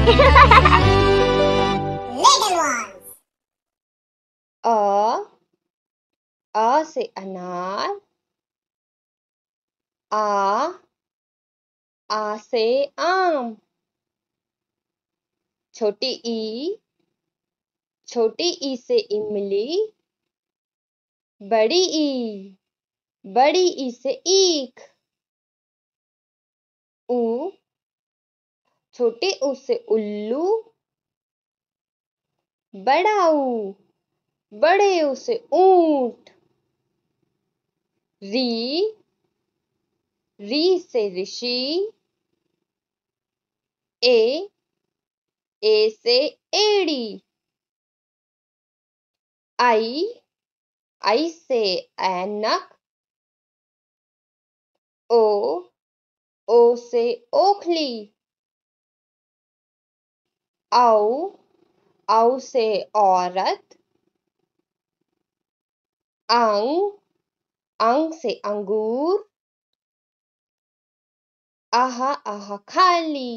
A A. A से अनार. आ आ से आम. छोटी ई. छोटी ई से इमली. बड़ी ई. बड़ी ई से ईख. छोटे ऊ से उल्लू बड़ा ऊ बड़े ऊ से ऊंट री री से ऋषि ए ए से एड़ी आई आई से ऐनक ओ ओ से ओखली औ औ से औरत अंग अंग से अंगूर आह आह खाली